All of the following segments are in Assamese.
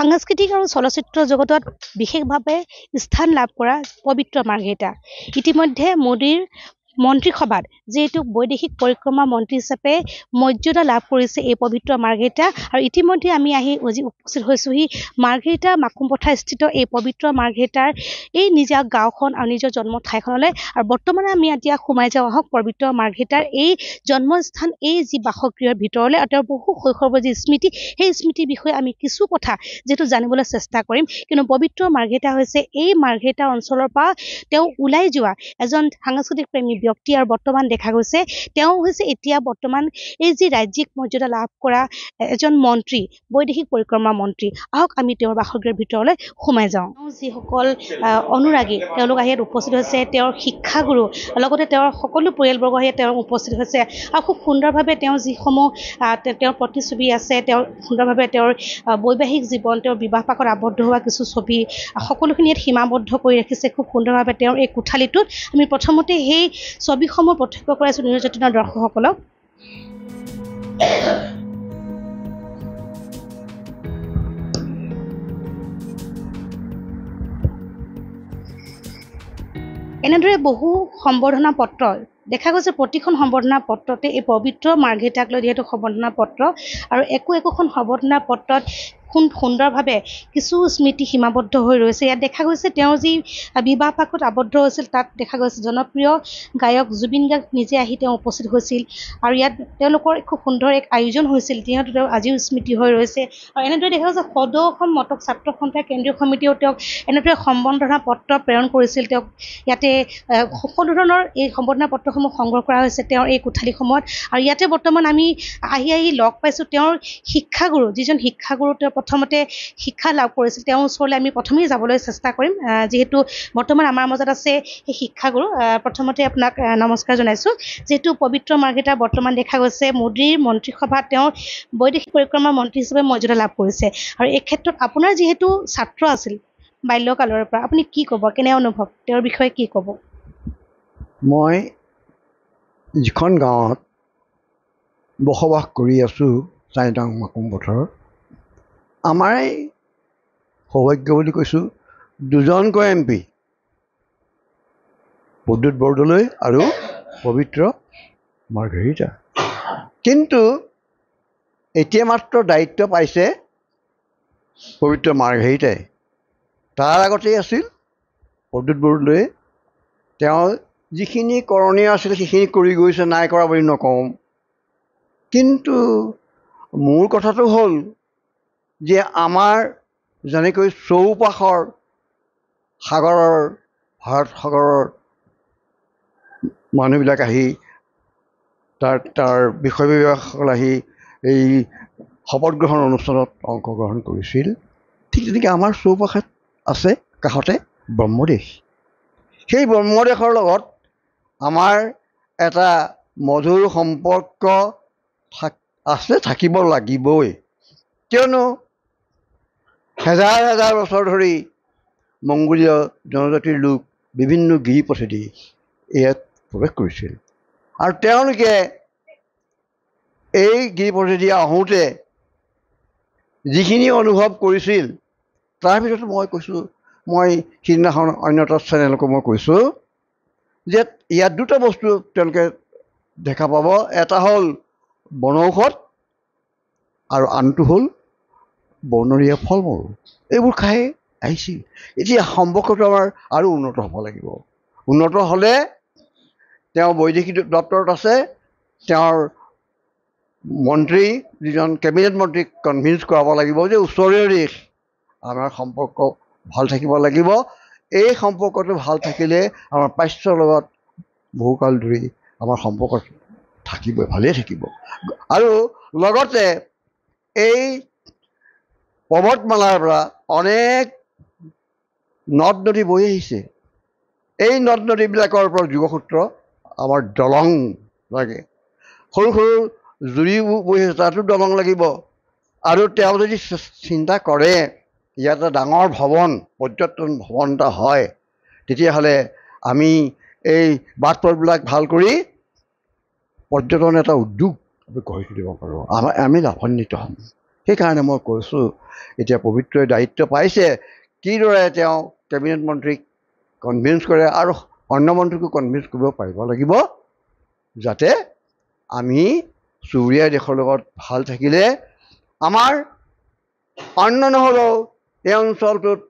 সাংস্কৃতিক আৰু চলচ্চিত্ৰ জগতত বিশেষভাৱে স্থান লাভ কৰা পবিত্ৰ মাৰ্ঘেৰিটা ইতিমধ্যে মোদীৰ মন্ত্ৰীসভাত যিহেতু বৈদেশিক পৰিক্ৰমা মন্ত্ৰী হিচাপে মৰ্যাদা লাভ কৰিছে এই পবিত্ৰ মাৰ্ঘেৰিটা আৰু ইতিমধ্যে আমি আহি আজি উপস্থিত হৈছোঁহি মাৰ্ঘেৰিটা মাকুমপথাৰ স্থিত এই পবিত্ৰ মাৰ্ঘেৰিটাৰ এই নিজা গাঁওখন আৰু নিজৰ জন্ম ঠাইখনলৈ আৰু বৰ্তমানে আমি এতিয়া সোমাই যাওঁ আহক পবিত্ৰ মাৰ্ঘেৰিটাৰ এই জন্মস্থান এই যি বাসগৃহৰ ভিতৰলৈ আৰু তেওঁৰ বহু শৈশৱৰ যি স্মৃতি সেই স্মৃতিৰ বিষয়ে আমি কিছু কথা যিহেতু জানিবলৈ চেষ্টা কৰিম কিন্তু পবিত্ৰ মাৰ্ঘেৰিটা হৈছে এই মাৰ্ঘেৰিটা অঞ্চলৰ পৰা তেওঁ ওলাই যোৱা এজন সাংস্কৃতিক প্ৰেমী ব্যক্তি আৰু বৰ্তমান দেখা গৈছে তেওঁ হৈছে এতিয়া বৰ্তমান এই যি ৰাজ্যিক মৰ্যাদা লাভ কৰা এজন মন্ত্ৰী বৈদেশিক পৰিক্ৰমা মন্ত্ৰী আহক আমি তেওঁৰ বাসগৃহৰ ভিতৰলৈ সোমাই যাওঁ যিসকল অনুৰাগী তেওঁলোক আহি ইয়াত উপস্থিত হৈছে তেওঁৰ শিক্ষাগুৰু লগতে তেওঁৰ সকলো পৰিয়ালবৰ্গ আহি তেওঁ উপস্থিত হৈছে আৰু খুব সুন্দৰভাৱে তেওঁ যিসমূহ তেওঁৰ প্ৰতিচ্ছবি আছে তেওঁ সুন্দৰভাৱে তেওঁৰ বৈবাহিক জীৱন তেওঁৰ বিবাহ পাকত আবদ্ধ হোৱা কিছু ছবি সকলোখিনি ইয়াত সীমাবদ্ধ কৰি ৰাখিছে খুব সুন্দৰভাৱে তেওঁৰ এই কোঠালিটোত আমি প্ৰথমতে সেই ছবিসমূহ প্ৰত্যক্ষ কৰাইছোঁ নিৰ্যাতনৰ দৰ্শকসকলক এনেদৰে বহু সম্বৰ্ধনা পত্ৰ দেখা গৈছে প্ৰতিখন সম্বৰ্ধনা পত্ৰতে এই পবিত্ৰ মাৰ্ঘেতাক লৈ যিহেতু সম্বৰ্ধনা পত্ৰ আৰু একো একোখন সম্বৰ্ধনা পত্ৰত সুন সুন্দৰভাৱে কিছু স্মৃতি সীমাবদ্ধ হৈ ৰৈছে ইয়াত দেখা গৈছে তেওঁ যি বিবাহ পাকত আবদ্ধ হৈছিল তাত দেখা গৈছে জনপ্ৰিয় গায়ক জুবিন গাৰ্গ নিজে আহি তেওঁ উপস্থিত হৈছিল আৰু ইয়াত তেওঁলোকৰ খুব সুন্দৰ এক আয়োজন হৈছিল যিহেতু তেওঁ আজিও স্মৃতি হৈ ৰৈছে আৰু এনেদৰে দেখা গৈছে সদৌ অসম মটক ছাত্ৰ সন্থাৰ কেন্দ্ৰীয় সমিতিয়েও তেওঁক এনেদৰে সম্বৰ্ধনা পত্ৰ প্ৰেৰণ কৰিছিল তেওঁক ইয়াতে সকলো ধৰণৰ এই সম্বৰ্ধনা পত্ৰসমূহ সংগ্ৰহ কৰা হৈছে তেওঁৰ এই কোঠালীসমূহত আৰু ইয়াতে বৰ্তমান আমি আহি আহি লগ পাইছোঁ তেওঁৰ শিক্ষাগুৰু যিজন শিক্ষাগুৰু তেওঁ প্ৰথমতে শিক্ষা লাভ কৰিছিল তেওঁৰ ওচৰলৈ আমি প্ৰথমেই যাবলৈ চেষ্টা কৰিম যিহেতু বৰ্তমান আমাৰ মাজত আছে সেই শিক্ষাগুৰু প্ৰথমতে আপোনাক নমস্কাৰ জনাইছোঁ যিহেতু পবিত্ৰ মাৰ্গেটা বৰ্তমান দেখা গৈছে মোদীৰ মন্ত্ৰীসভাত তেওঁ বৈদেশিক পৰিক্ৰমা মন্ত্ৰী হিচাপে মৰ্যাদা লাভ কৰিছে আৰু এই ক্ষেত্ৰত আপোনাৰ যিহেতু ছাত্ৰ আছিল বাল্যকালৰ পৰা আপুনি কি ক'ব কেনে অনুভৱ তেওঁৰ বিষয়ে কি ক'ব মই যিখন গাঁৱত বসবাস কৰি আছো চাইদাং মাকুম পথাৰত আমাৰে সৌভাগ্য বুলি কৈছোঁ দুজনকৈ এম পি প্ৰদ্যুৎ বৰদলৈ আৰু পবিত্ৰ মাৰ্ঘেৰিতা কিন্তু এতিয়া মাত্ৰ দায়িত্ব পাইছে পবিত্ৰ মাৰ্ঘেৰিতাই তাৰ আগতেই আছিল প্ৰদ্যুৎ বৰদলৈয়ে তেওঁ যিখিনি কৰণীয় আছিল সেইখিনি কৰি গৈছে নাই কৰা বুলি নকওঁ কিন্তু মোৰ কথাটো হ'ল যে আমাৰ যেনেকৈ চৌপাশৰ সাগৰৰ ভাৰত সাগৰৰ মানুহবিলাক আহি তাৰ তাৰ বিষয়বীয়াসকল আহি এই শপত গ্ৰহণ অনুষ্ঠানত অংশগ্ৰহণ কৰিছিল ঠিক তেনেকৈ আমাৰ চৌপাশে আছে কাষতে ব্ৰহ্মদেশ সেই ব্ৰহ্মদেশৰ লগত আমাৰ এটা মধুৰ সম্পৰ্ক থাক আছে থাকিব লাগিবই কিয়নো হেজাৰ হেজাৰ বছৰ ধৰি মংগোলীয় জনজাতিৰ লোক বিভিন্ন গিৰিপথেদি ইয়াত প্ৰৱেশ কৰিছিল আৰু তেওঁলোকে এই গিৰিপথেদি আহোঁতে যিখিনি অনুভৱ কৰিছিল তাৰ ভিতৰত মই কৈছোঁ মই সিদিনাখন অন্য এটা চেনেলকো মই কৈছোঁ যে ইয়াত দুটা বস্তু তেওঁলোকে দেখা পাব এটা হ'ল বনৌষধ আৰু আনটো হ'ল বনৰীয়া ফল মূল এইবোৰ খাই আহিছিল এতিয়া সম্পৰ্কটো আমাৰ আৰু উন্নত হ'ব লাগিব উন্নত হ'লে তেওঁ বৈদেশিক দপ্তৰত আছে তেওঁৰ মন্ত্ৰী যিজন কেবিনেট মন্ত্ৰীক কনভিন্স কৰাব লাগিব যে ওচৰৰে দেশ আমাৰ সম্পৰ্ক ভাল থাকিব লাগিব এই সম্পৰ্কটো ভাল থাকিলে আমাৰ পাৰ্শ্বৰ লগত বহুকাল ধৰি আমাৰ সম্পৰ্ক থাকিবই ভালেই থাকিব আৰু লগতে এই পৰ্বতমালাৰ পৰা অনেক নদ নদী বৈ আহিছে এই নদ নদীবিলাকৰ পৰা যোগসূত্ৰ আমাৰ দলং লাগে সৰু সৰু জুৰিও বহি আছে তাতো দলং লাগিব আৰু তেওঁ যদি চিন্তা কৰে ইয়াত ডাঙৰ ভৱন পৰ্যটন ভৱন এটা হয় তেতিয়াহ'লে আমি এই বাট পথবিলাক ভাল কৰি পৰ্যটন এটা উদ্যোগ আমি গঢ়ি তুলিব পাৰোঁ আমি লাভান্বিত হ'ম সেইকাৰণে মই কৈছোঁ এতিয়া পবিত্ৰই দায়িত্ব পাইছে কিদৰে তেওঁ কেবিনেট মন্ত্ৰীক কনভিন্স কৰে আৰু অন্য মন্ত্ৰীকো কনভিন্স কৰিব পাৰিব লাগিব যাতে আমি চুবুৰীয়া দেশৰ লগত ভাল থাকিলে আমাৰ অন্য নহ'লেও এই অঞ্চলটোত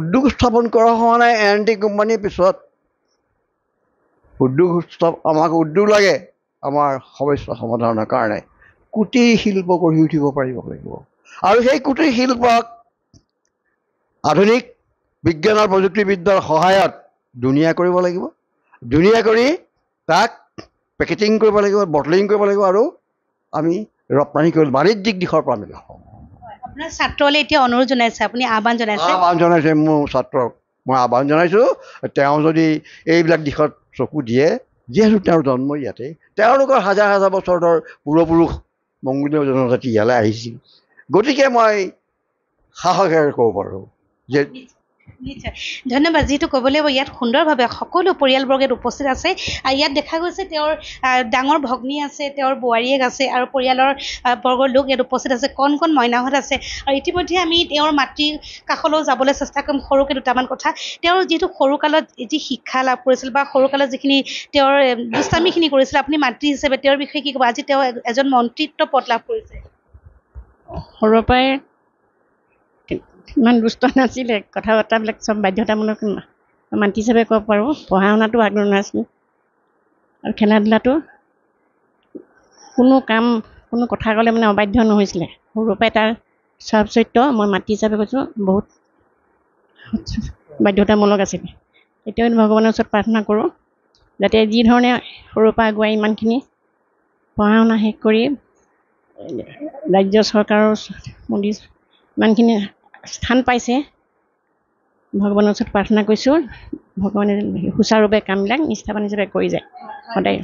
উদ্যোগ স্থাপন কৰা হোৱা নাই এন টি কোম্পানীৰ পিছত উদ্যোগ আমাক উদ্যোগ লাগে আমাৰ সমস্যা সমাধানৰ কাৰণে কুটিৰ শিল্প গঢ়ি উঠিব পাৰিব লাগিব আৰু সেই কুটিৰ শিল্পক আধুনিক বিজ্ঞান আৰু প্ৰযুক্তিবিদ্যাৰ সহায়ত ধুনীয়া কৰিব লাগিব ধুনীয়া কৰি তাক পেকেটিং কৰিব লাগিব বটলিং কৰিব লাগিব আৰু আমি ৰপ্তানি কৰিব বাণিজ্যিক দিশৰ পৰা আমি হ'ম ছাত্ৰলৈ এতিয়া অনুৰোধ জনাইছে আপুনি আহ্বান জনাইছে মোৰ ছাত্ৰক মই আহ্বান জনাইছোঁ তেওঁ যদি এইবিলাক দিশত চকু দিয়ে যিহেতু তেওঁৰ জন্ম ইয়াতে তেওঁলোকৰ হাজাৰ হাজাৰ বছৰৰ পূৰ্বপুৰুষ মংগোলীয় জনজাতি ইয়ালৈ আহিছিল গতিকে মই সাহসেৰে ক'ব পাৰোঁ যে নিশ্চয় ধন্যবাদ যিহেতু ক'ব লাগিব ইয়াত সুন্দৰভাৱে সকলো পৰিয়ালবৰ্গত উপস্থিত আছে আৰু ইয়াত দেখা গৈছে তেওঁৰ ডাঙৰ ভগ্নী আছে তেওঁৰ বোৱাৰীয়েক আছে আৰু পৰিয়ালৰ বৰ্গৰ লোক ইয়াত উপস্থিত আছে কণ কণ মইনাহত আছে আৰু ইতিমধ্যে আমি তেওঁৰ মাতৃৰ কাষলৈও যাবলৈ চেষ্টা কৰিম সৰুকে দুটামান কথা তেওঁৰ যিহেতু সৰুকালত যি শিক্ষা লাভ কৰিছিল বা সৰুকালত যিখিনি তেওঁৰ দুষ্টামীখিনি কৰিছিল আপুনি মাতৃ হিচাপে তেওঁৰ বিষয়ে কি ক'ব আজি তেওঁ এজন মন্ত্ৰিত্ব পদ লাভ কৰিছে সৰুৰে পৰাই ইমান দুষ্ট নাছিলে কথা বতৰাবিলাক চব বাধ্যতামূলক মাতি হিচাপে ক'ব পাৰোঁ পঢ়া শুনাটো আগ্ৰহ নাছিল আৰু খেলা ধূলাটো কোনো কাম কোনো কথা ক'লে মানে অবাধ্য নহৈছিলে সৰুৰ পৰাই তাৰ স্বভাৱ চৰিত্ৰ মই মাতৃ হিচাপে কৈছোঁ বহুত বাধ্যতামূলক আছিলে এতিয়াও ভগৱানৰ ওচৰত প্ৰাৰ্থনা কৰোঁ যাতে যি ধৰণে সৰুৰ পৰা আগুৱাই ইমানখিনি পঢ়া শুনা শেষ কৰি ৰাজ্য চৰকাৰৰ ওচৰত মোদী ইমানখিনি স্থান পাইছে ভগৱানৰ ওচৰত প্ৰাৰ্থনা কৰিছোঁ ভগৱানে সুচাৰুৰূপে কামবিলাক নিষ্ঠাপান হিচাপে কৰি যায় সদায়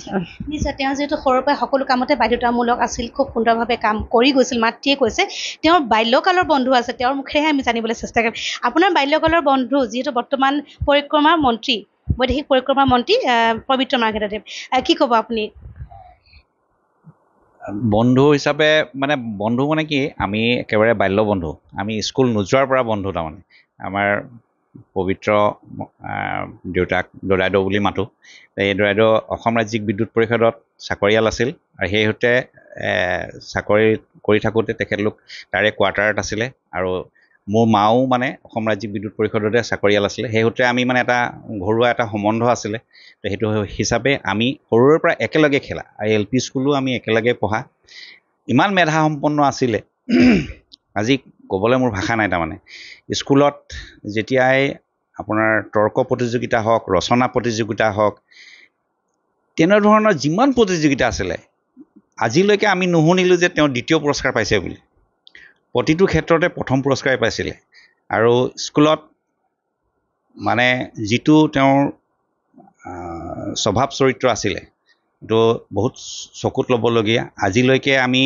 নিশ্চয় তেওঁ যিহেতু সৰুৰ পৰা সকলো কামতে বাধ্যতামূলক আছিল খুব সুন্দৰভাৱে কাম কৰি গৈছিল মাতৃয়ে কৈছে তেওঁৰ বাল্যকালৰ বন্ধু আছে তেওঁৰ মুখেৰেহে আমি জানিবলৈ চেষ্টা কৰিম আপোনাৰ বাল্যকালৰ বন্ধু যিহেতু বৰ্তমান পৰিক্ৰমা মন্ত্ৰী বৈদেশিক পৰিক্ৰমা মন্ত্ৰী পবিত্ৰ মাৰ্ঘেটাদেৱ কি ক'ব আপুনি বন্ধু হিচাপে মানে বন্ধু মানে কি আমি একেবাৰে বাল্য বন্ধু আমি স্কুল নোযোৱাৰ পৰা বন্ধু তাৰমানে আমাৰ পবিত্ৰ দেউতাক দৰাইদেউ বুলি মাতোঁ এই দৰাইদেউ অসম ৰাজ্যিক বিদ্যুৎ পৰিষদত চাকৰিয়াল আছিল আৰু সেইহঁতে চাকৰি কৰি থাকোঁতে তেখেতলোক তাৰে কোৱাৰ্টাৰত আছিলে আৰু মোৰ মাও মানে অসম ৰাজ্যিক বিদ্যুৎ পৰিষদতে চাকৰিয়াল আছিলে সেই সূত্ৰে আমি মানে এটা ঘৰুৱা এটা সম্বন্ধ আছিলে তো সেইটো হিচাপে আমি সৰুৰে পৰা একেলগে খেলা আৰু এল পি স্কুলো আমি একেলগে পঢ়া ইমান মেধা সম্পন্ন আছিলে আজি ক'বলৈ মোৰ ভাষা নাই তাৰমানে স্কুলত যেতিয়াই আপোনাৰ তৰ্ক প্ৰতিযোগিতা হওক ৰচনা প্ৰতিযোগিতা হওক তেনেধৰণৰ যিমান প্ৰতিযোগিতা আছিলে আজিলৈকে আমি নুশুনিলোঁ যে তেওঁ দ্বিতীয় পুৰস্কাৰ পাইছে বুলি প্ৰতিটো ক্ষেত্ৰতে প্ৰথম পুৰস্কাৰেই পাইছিলে আৰু স্কুলত মানে যিটো তেওঁৰ স্বভাৱ চৰিত্ৰ আছিলে সেইটো বহুত চকুত ল'বলগীয়া আজিলৈকে আমি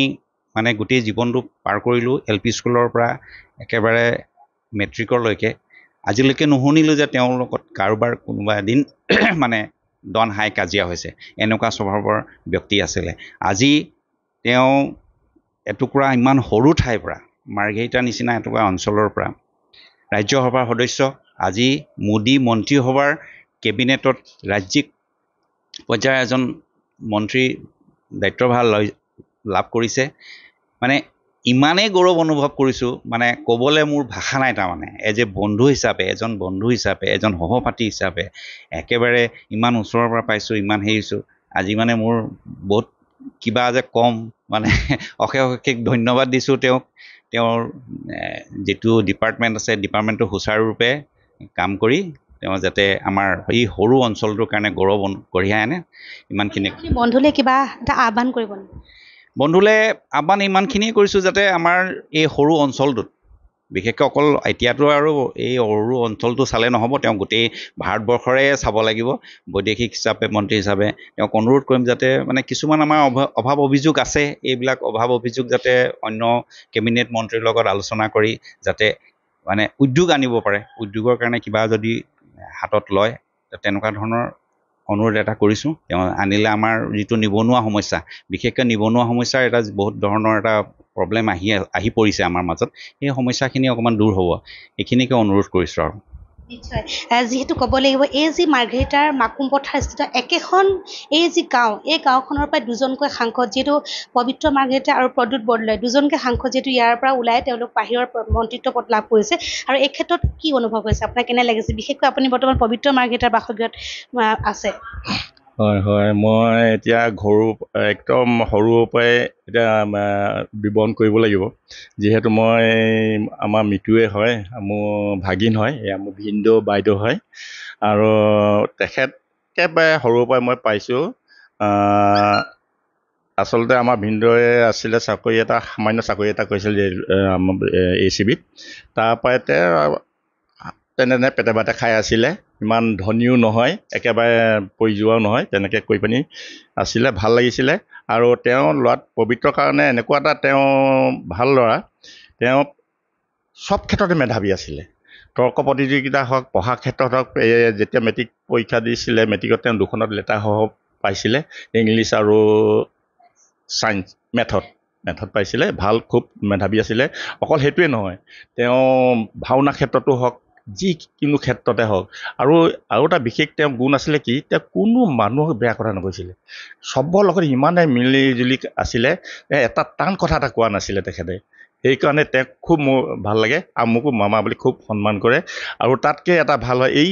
মানে গোটেই জীৱনটো পাৰ কৰিলোঁ এল পি স্কুলৰ পৰা একেবাৰে মেট্ৰিকৰলৈকে আজিলৈকে নুশুনিলোঁ যে তেওঁৰ লগত কাৰোবাৰ কোনোবা এদিন মানে দন হাই কাজিয়া হৈছে এনেকুৱা স্বভাৱৰ ব্যক্তি আছিলে আজি তেওঁ এটুকুৰা ইমান সৰু ঠাইৰ পৰা মাৰ্ঘেৰিটাৰ নিচিনা এটুকুৰা অঞ্চলৰ পৰা ৰাজ্যসভাৰ সদস্য আজি মোদী মন্ত্ৰীসভাৰ কেবিনেটত ৰাজ্যিক পৰ্যায়ৰ এজন মন্ত্ৰী দায়িত্বভাৰ লৈ লাভ কৰিছে মানে ইমানেই গৌৰৱ অনুভৱ কৰিছোঁ মানে ক'বলৈ মোৰ ভাষা নাই তাৰমানে এজ এ বন্ধু হিচাপে এজন বন্ধু হিচাপে এজন সহপাঠী হিচাপে একেবাৰে ইমান ওচৰৰ পৰা পাইছোঁ ইমান হেৰিছোঁ আজি মানে মোৰ বহুত কিবা যে কম মানে অশেষ অশেষ ধন্যবাদ দিছোঁ তেওঁক তেওঁৰ যিটো ডিপাৰ্টমেণ্ট আছে ডিপাৰ্টমেণ্টটো সুচাৰুৰূপে কাম কৰি তেওঁ যাতে আমাৰ এই সৰু অঞ্চলটোৰ কাৰণে গৌৰৱ কঢ়িয়াই আনে ইমানখিনি বন্ধুলে কিবা এটা আহ্বান কৰিব বন্ধুলে আহ্বান ইমানখিনিয়ে কৰিছোঁ যাতে আমাৰ এই সৰু অঞ্চলটোত বিশেষকৈ অকল এতিয়াতো আৰু এই অৰু অঞ্চলটো চালে নহ'ব তেওঁ গোটেই ভাৰতবৰ্ষৰে চাব লাগিব বৈদেশিক হিচাপে মন্ত্ৰী হিচাপে তেওঁক অনুৰোধ কৰিম যাতে মানে কিছুমান আমাৰ অভাৱ অভিযোগ আছে এইবিলাক অভাৱ অভিযোগ যাতে অন্য কেবিনেট মন্ত্ৰীৰ লগত আলোচনা কৰি যাতে মানে উদ্যোগ আনিব পাৰে উদ্যোগৰ কাৰণে কিবা যদি হাতত লয় তেনেকুৱা ধৰণৰ অনুৰোধ এটা কৰিছোঁ তেওঁ আনিলে আমাৰ যিটো নিবনুৱা সমস্যা বিশেষকৈ নিবনুৱা সমস্যাৰ এটা বহুত ধৰণৰ এটা প্ৰব্লেম আহি আহি পৰিছে আমাৰ মাজত সেই সমস্যাখিনি অকণমান দূৰ হ'ব এইখিনিকে অনুৰোধ কৰিছোঁ আৰু নিশ্চয় যিহেতু ক'ব লাগিব এই যি মাৰ্ঘেৰিটাৰ মাকুম পথাৰ স্থিত একেখন এই যি গাঁও এই গাঁওখনৰ পৰাই দুজনকৈ সাংসদ যিহেতু পবিত্ৰ মাৰ্ঘেৰিটা আৰু প্ৰদ্যুৎ বৰদলৈ দুজনকৈ সাংসদ যিহেতু ইয়াৰ পৰা ওলাই তেওঁলোক বাহিৰৰ মন্ত্ৰিত্ব পদ লাভ কৰিছে আৰু এই ক্ষেত্ৰত কি অনুভৱ হৈছে আপোনাক কেনে লাগিছে বিশেষকৈ আপুনি বৰ্তমান পবিত্ৰ মাৰ্ঘেৰিটাৰ বাসগৃহত আছে হয় হয় মই এতিয়া ঘৰু একদম সৰুৰ পৰাই এতিয়া বিৱৰণ কৰিব লাগিব যিহেতু মই আমাৰ মিতুৱে হয় মোৰ ভাগিন হয় এয়া মোৰ ভিনদেউ বাইদেউ হয় আৰু তেখেত একেবাৰে সৰুৰ পৰাই মই পাইছোঁ আচলতে আমাৰ ভিনদেউৱে আছিলে চাকৰি এটা সামান্য চাকৰি এটা কৰিছিল এ চি বিত তাৰপৰাই তেওঁ তেনেধৰণে পেটেবাটে খাই আছিলে ইমান ধনীও নহয় একেবাৰে পৰি যোৱাও নহয় তেনেকৈ কৰি পিনি আছিলে ভাল লাগিছিলে আৰু তেওঁ ল'ৰাত পবিত্ৰ কাৰণে এনেকুৱা এটা তেওঁ ভাল ল'ৰা তেওঁ চব ক্ষেত্ৰতে মেধাৱী আছিলে তৰ্ক প্ৰতিযোগিতা হওক পঢ়া ক্ষেত্ৰত হওক এই যেতিয়া মেট্ৰিক পৰীক্ষা দিছিলে মেট্ৰিকত তেওঁ দুখনত লেটাৰসহ পাইছিলে ইংলিছ আৰু ছায়েঞ্চ মেথত মেথত পাইছিলে ভাল খুব মেধাৱী আছিলে অকল সেইটোৱে নহয় তেওঁ ভাওনা ক্ষেত্ৰতো হওক যিকোনো ক্ষেত্ৰতে হওক আৰু আৰু এটা বিশেষ তেওঁ গুণ আছিলে কি তেওঁ কোনো মানুহক বেয়া কথা নকৈছিলে চবৰ লগত ইমানে মিলিজুলি আছিলে এটা টান কথা এটা কোৱা নাছিলে তেখেতে সেইকাৰণে তেওঁক খুব মোৰ ভাল লাগে আৰু মোকো মামা বুলি খুব সন্মান কৰে আৰু তাতকৈ এটা ভাল হয় এই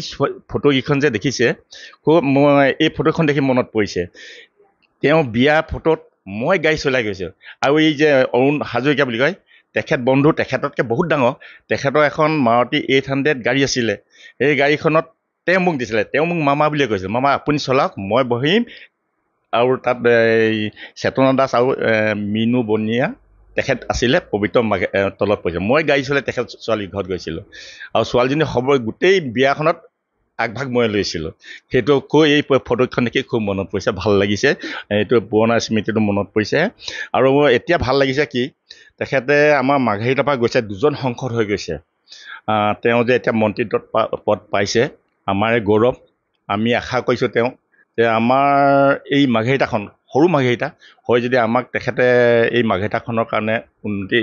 ফটোকেইখন যে দেখিছে খুব মই এই ফটোখন দেখি মনত পৰিছে তেওঁ বিয়া ফটোত মই গাড়ী চলাই গৈছোঁ আৰু এই যে অৰুণ হাজৰিকা বুলি কয় তেখেত বন্ধু তেখেততকৈ বহুত ডাঙৰ তেখেতৰ এখন মাৰুতি এইট হাণ্ড্ৰেড গাড়ী আছিলে সেই গাড়ীখনত তেওঁ মোক দিছিলে তেওঁ মোক মামা বুলিয়ে কৈছিলে মামা আপুনি চলাওক মই বহিম আৰু তাত এই চেতনা দাস আৰু মিনু বনিয়া তেখেত আছিলে পবিত্ৰ মাকে তলত পৰিছে মই গাড়ী চলাই তেখেত ছোৱালীৰ ঘৰত গৈছিলোঁ আৰু ছোৱালীজনী সবৰে গোটেই বিয়াখনত আগভাগ মই লৈছিলোঁ সেইটো কৈ এই ফটোখন দেখি খুব মনত পৰিছে ভাল লাগিছে এইটো পুৰণা স্মৃতিটো মনত পৰিছে আৰু এতিয়া ভাল লাগিছে কি তেখেতে আমাৰ মাঘেৰিৰ পৰা গৈছে দুজন সংসদ হৈ গৈছে তেওঁ যে এতিয়া মন্ত্ৰীত্ব পদ পাইছে আমাৰে গৌৰৱ আমি আশা কৰিছোঁ তেওঁ যে আমাৰ এই মাঘেৰিতাখন সৰু মাঘেৰিতা হৈ যদি আমাক তেখেতে এই মাঘেৰিতাখনৰ কাৰণে উন্নতি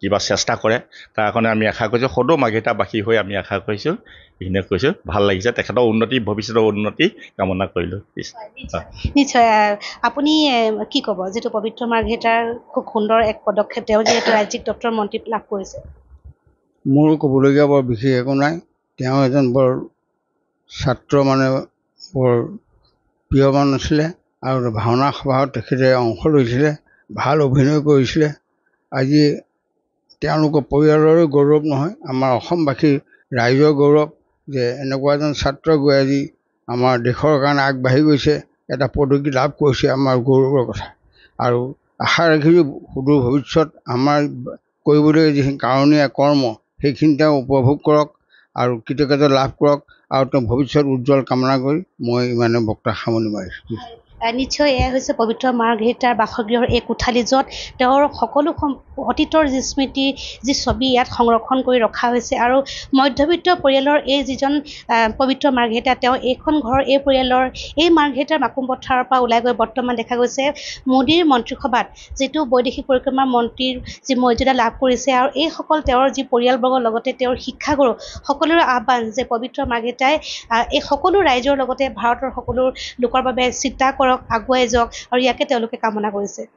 কিবা চেষ্টা কৰে তাৰ কাৰণে আমি আশা কৰিছোঁ সদৌ মাঘিতাবাসী হৈ আমি আশা কৰিছোঁ এইখিনি কৈছোঁ ভাল লাগিছে তেখেতৰ উন্নতি ভৱিষ্যতৰ উন্নতি কামনা কৰিলোঁ নিশ্চয় আপুনি কি ক'ব যিটো পবিত্ৰ মাৰ্ঘেতাৰ খুব সুন্দৰ এক পদক্ষেপ তেওঁ যিহেতু ৰাজ্যিক দপ্তৰ মন্ত্ৰী লাভ কৰিছে মোৰ ক'বলগীয়া বৰ বিশেষ একো নাই তেওঁ এজন বৰ ছাত্ৰ মানে বৰ প্ৰিয়মান আছিলে আৰু ভাওনা সভাত তেখেতে অংশ লৈছিলে ভাল অভিনয় কৰিছিলে আজি তেওঁলোকৰ পৰিয়ালৰে গৌৰৱ নহয় আমাৰ অসমবাসীৰ ৰাইজৰ গৌৰৱ যে এনেকুৱা এজন ছাত্ৰ গৈ আজি আমাৰ দেশৰ কাৰণে আগবাঢ়ি গৈছে এটা পদকী লাভ কৰিছে আমাৰ গৌৰৱৰ কথা আৰু আশা ৰাখিছোঁ সুদূৰ ভৱিষ্যত আমাৰ কৰিবলগীয়া যিখিনি কাৰণীয়া কৰ্ম সেইখিনি তেওঁ উপভোগ কৰক আৰু কৃতজ্ঞতা লাভ কৰক আৰু তেওঁ ভৱিষ্যত উজ্জ্বল কামনা কৰি মই ইমানে বক্তা সামৰণি মাৰিছোঁ নিশ্চয় এয়া হৈছে পবিত্ৰ মাৰ্ঘেৰিতাৰ বাসগৃহৰ এই কোঠালী য'ত তেওঁৰ সকলো অতীতৰ যি স্মৃতি যি ছবি ইয়াত সংৰক্ষণ কৰি ৰখা হৈছে আৰু মধ্যবিত্ত পৰিয়ালৰ এই যিজন পবিত্ৰ মাৰ্ঘেটা তেওঁ এইখন ঘৰ এই পৰিয়ালৰ এই মাৰ্ঘেটাৰ মাকুম পথাৰৰ পৰা ওলাই গৈ বৰ্তমান দেখা গৈছে মোদীৰ মন্ত্ৰীসভাত যিটো বৈদেশিক পৰিক্ৰমা মন্ত্ৰীৰ যি মৰ্যাদা লাভ কৰিছে আৰু এইসকল তেওঁৰ যি পৰিয়ালবৰ্গৰ লগতে তেওঁৰ শিক্ষাগুৰু সকলোৰে আহ্বান যে পবিত্ৰ মাৰ্ঘেটাই এই সকলো ৰাইজৰ লগতে ভাৰতৰ সকলো লোকৰ বাবে চিন্তা কৰক আগুৱাই যাওক আৰু ইয়াকে তেওঁলোকে কামনা কৰিছে